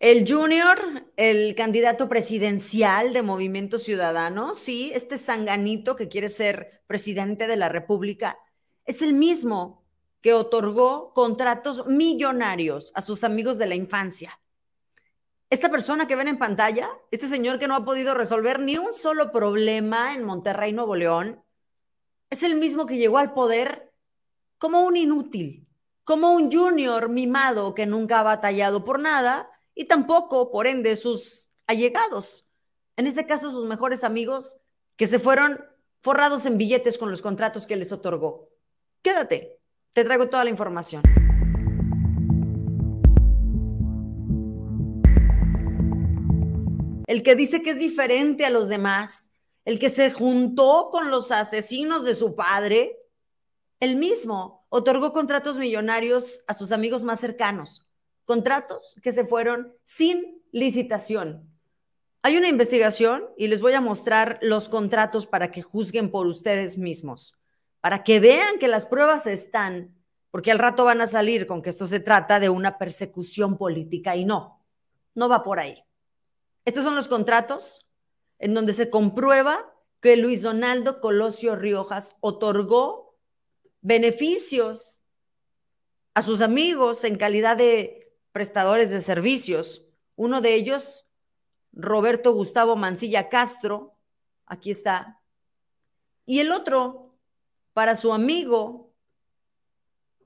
El Junior, el candidato presidencial de Movimiento Ciudadano, sí, este sanganito que quiere ser presidente de la República, es el mismo que otorgó contratos millonarios a sus amigos de la infancia. Esta persona que ven en pantalla, este señor que no ha podido resolver ni un solo problema en Monterrey, Nuevo León, es el mismo que llegó al poder como un inútil, como un junior mimado que nunca ha batallado por nada y tampoco, por ende, sus allegados, en este caso sus mejores amigos, que se fueron forrados en billetes con los contratos que les otorgó. Quédate, te traigo toda la información. El que dice que es diferente a los demás, el que se juntó con los asesinos de su padre, el mismo otorgó contratos millonarios a sus amigos más cercanos, contratos que se fueron sin licitación. Hay una investigación y les voy a mostrar los contratos para que juzguen por ustedes mismos, para que vean que las pruebas están, porque al rato van a salir con que esto se trata de una persecución política y no, no va por ahí. Estos son los contratos en donde se comprueba que Luis Donaldo Colosio Riojas otorgó beneficios a sus amigos en calidad de prestadores de servicios. Uno de ellos, Roberto Gustavo Mancilla Castro, aquí está. Y el otro, para su amigo,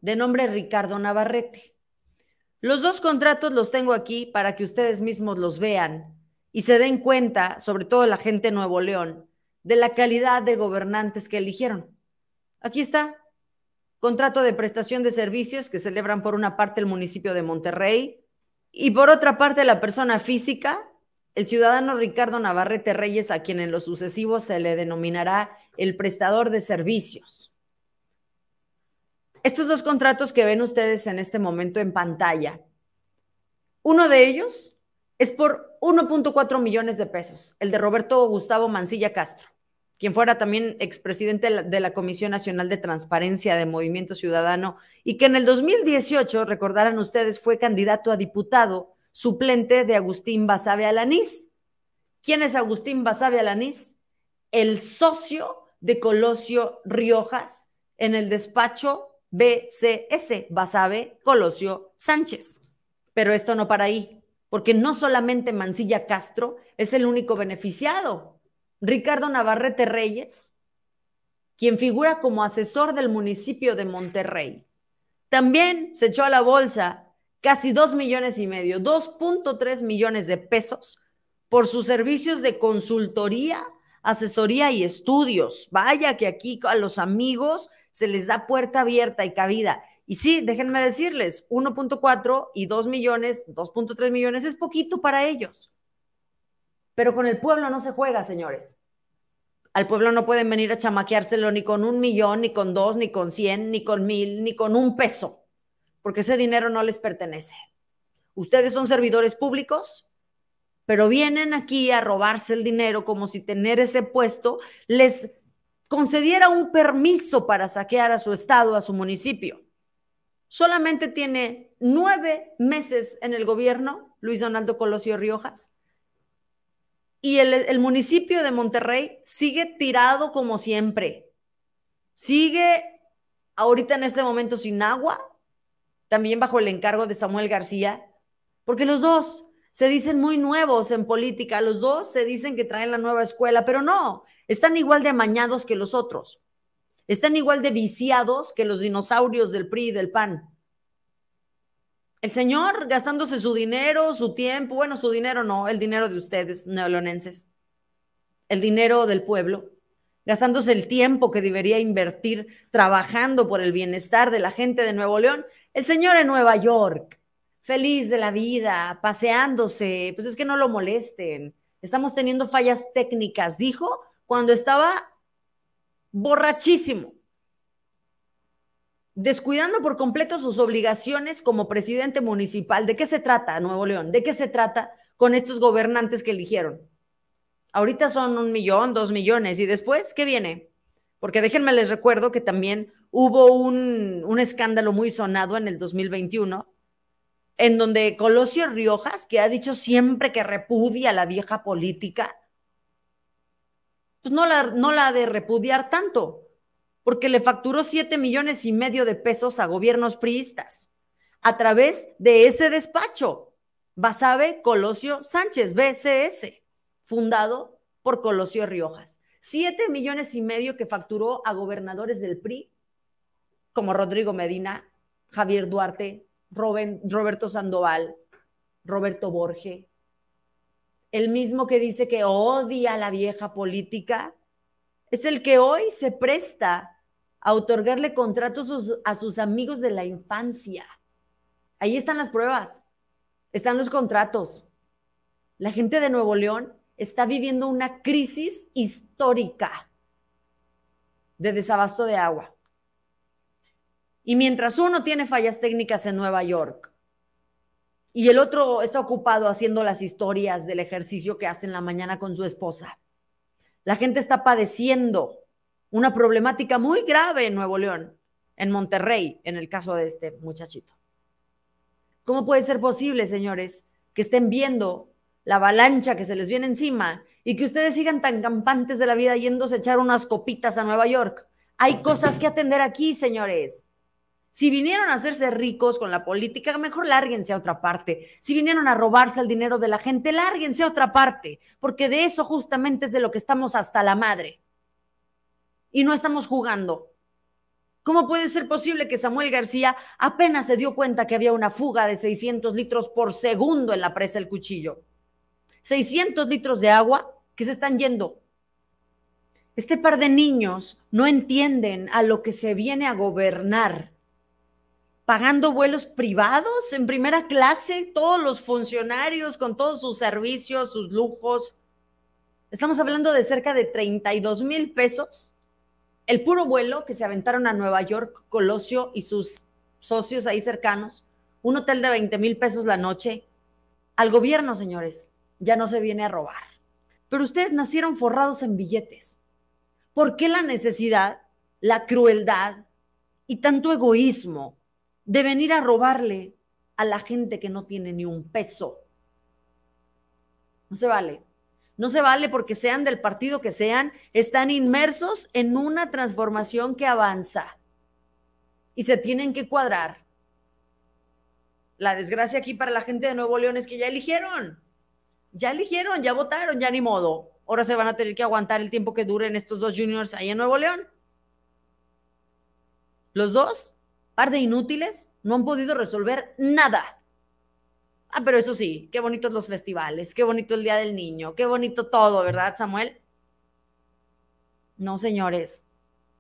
de nombre Ricardo Navarrete. Los dos contratos los tengo aquí para que ustedes mismos los vean y se den cuenta, sobre todo la gente de Nuevo León, de la calidad de gobernantes que eligieron. Aquí está contrato de prestación de servicios que celebran por una parte el municipio de Monterrey y por otra parte la persona física, el ciudadano Ricardo Navarrete Reyes, a quien en lo sucesivo se le denominará el prestador de servicios. Estos dos contratos que ven ustedes en este momento en pantalla, uno de ellos es por 1.4 millones de pesos, el de Roberto Gustavo Mancilla Castro quien fuera también expresidente de la Comisión Nacional de Transparencia de Movimiento Ciudadano, y que en el 2018, recordarán ustedes, fue candidato a diputado suplente de Agustín Basabe Alanís. ¿Quién es Agustín Basabe Alanís? El socio de Colosio Riojas en el despacho BCS, Basabe Colosio Sánchez. Pero esto no para ahí, porque no solamente Mancilla Castro es el único beneficiado Ricardo Navarrete Reyes, quien figura como asesor del municipio de Monterrey. También se echó a la bolsa casi 2 millones y medio, 2.3 millones de pesos por sus servicios de consultoría, asesoría y estudios. Vaya que aquí a los amigos se les da puerta abierta y cabida. Y sí, déjenme decirles, 1.4 y 2 millones, 2.3 millones es poquito para ellos. Pero con el pueblo no se juega, señores. Al pueblo no pueden venir a chamaqueárselo ni con un millón, ni con dos, ni con cien, ni con mil, ni con un peso, porque ese dinero no les pertenece. Ustedes son servidores públicos, pero vienen aquí a robarse el dinero como si tener ese puesto les concediera un permiso para saquear a su estado, a su municipio. Solamente tiene nueve meses en el gobierno Luis Donaldo Colosio Riojas y el, municipio de Monterrey sigue tirado como siempre. Sigue ahorita en este momento sin agua, también bajo el encargo de Samuel García, porque los dos se dicen muy nuevos en política, los dos se dicen que traen la nueva escuela, pero no, están igual de amañados que los otros, están igual de viciados que los dinosaurios del PRI y del PAN el señor gastándose su dinero, su tiempo, bueno, su dinero no, el dinero de ustedes, neoleonenses, el dinero del pueblo, gastándose el tiempo que debería invertir trabajando por el bienestar de la gente de Nuevo León, el señor en Nueva York, feliz de la vida, paseándose, pues es que no lo molesten. Estamos teniendo fallas técnicas, dijo cuando estaba borrachísimo descuidando por completo sus obligaciones como presidente municipal. ¿De qué se trata Nuevo León? ¿De qué se trata con estos gobernantes que eligieron? Ahorita son un millón, dos millones, y después, ¿qué viene? Porque déjenme les recuerdo que también hubo un, escándalo muy sonado en el 2021, en donde Colosio Riojas, que ha dicho siempre que repudia la vieja política, pues no no la ha de repudiar tanto, porque le facturó 7 millones y medio de pesos a gobiernos priistas a través de ese despacho, Basabe Colosio Sánchez, BCS, fundado por Colosio Riojas. 7 millones y medio que facturó a gobernadores del PRI, como Rodrigo Medina, Javier Duarte, Roberto Sandoval, Roberto Borge, el mismo que dice que odia a la vieja política, es el que hoy se presta a otorgarle contratos a sus amigos de la infancia. Ahí están las pruebas, están los contratos. La gente de Nuevo León está viviendo una crisis histórica de desabasto de agua. Y mientras uno tiene fallas técnicas en Nueva York y el otro está ocupado haciendo las historias del ejercicio que hace en la mañana con su esposa, la gente está padeciendo una problemática muy grave en Nuevo León, en Monterrey, en el caso de este muchachito. ¿Cómo puede ser posible, señores, que estén viendo la avalancha que se les viene encima y que ustedes sigan tan campantes de la vida yéndose a echar unas copitas a Nueva York? Hay cosas que atender aquí, señores. Si vinieron a hacerse ricos con la política, mejor lárguense a otra parte. Si vinieron a robarse el dinero de la gente, lárguense a otra parte, porque de eso justamente es de lo que estamos hasta la madre y no estamos jugando. ¿Cómo puede ser posible que Samuel García apenas se dio cuenta que había una fuga de 600 litros por segundo en la presa del Cuchillo? 600 litros de agua que se están yendo. Este par de niños no entienden a lo que se viene a gobernar. Pagando vuelos privados en primera clase, todos los funcionarios con todos sus servicios, sus lujos. Estamos hablando de cerca de 32 mil pesos el puro vuelo que se aventaron a Nueva York, Colosio y sus socios ahí cercanos, un hotel de 20 mil pesos la noche, al gobierno, señores, ya no se viene a robar. Pero ustedes nacieron forrados en billetes. ¿Por qué la necesidad, la crueldad y tanto egoísmo de venir a robarle a la gente que no tiene ni un peso? No se vale. No se vale porque sean del partido que sean, están inmersos en una transformación que avanza y se tienen que cuadrar. La desgracia aquí para la gente de Nuevo León es que ya eligieron, ya eligieron, ya votaron, ya ni modo. Ahora se van a tener que aguantar el tiempo que duren estos dos juniors ahí en Nuevo León. Los dos, par de inútiles, no han podido resolver nada. Ah, pero eso sí, qué bonitos los festivales, qué bonito el Día del Niño, qué bonito todo, ¿verdad, Samuel? No, señores.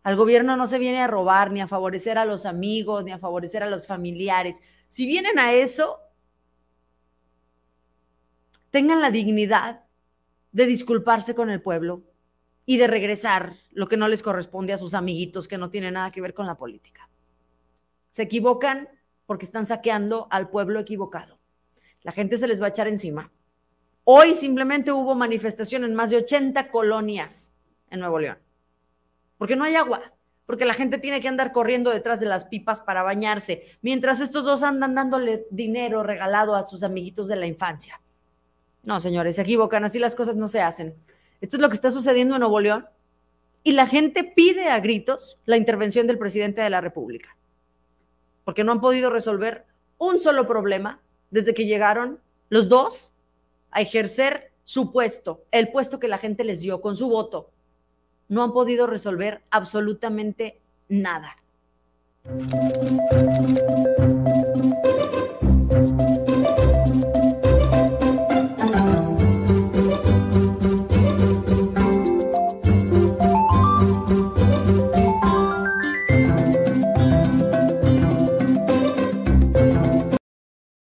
Al gobierno no se viene a robar, ni a favorecer a los amigos, ni a favorecer a los familiares. Si vienen a eso, tengan la dignidad de disculparse con el pueblo y de regresar lo que no les corresponde a sus amiguitos que no tiene nada que ver con la política. Se equivocan porque están saqueando al pueblo equivocado la gente se les va a echar encima. Hoy simplemente hubo manifestación en más de 80 colonias en Nuevo León, porque no hay agua, porque la gente tiene que andar corriendo detrás de las pipas para bañarse, mientras estos dos andan dándole dinero regalado a sus amiguitos de la infancia. No, señores, se equivocan, así las cosas no se hacen. Esto es lo que está sucediendo en Nuevo León y la gente pide a gritos la intervención del presidente de la República, porque no han podido resolver un solo problema desde que llegaron los dos a ejercer su puesto, el puesto que la gente les dio con su voto. No han podido resolver absolutamente nada.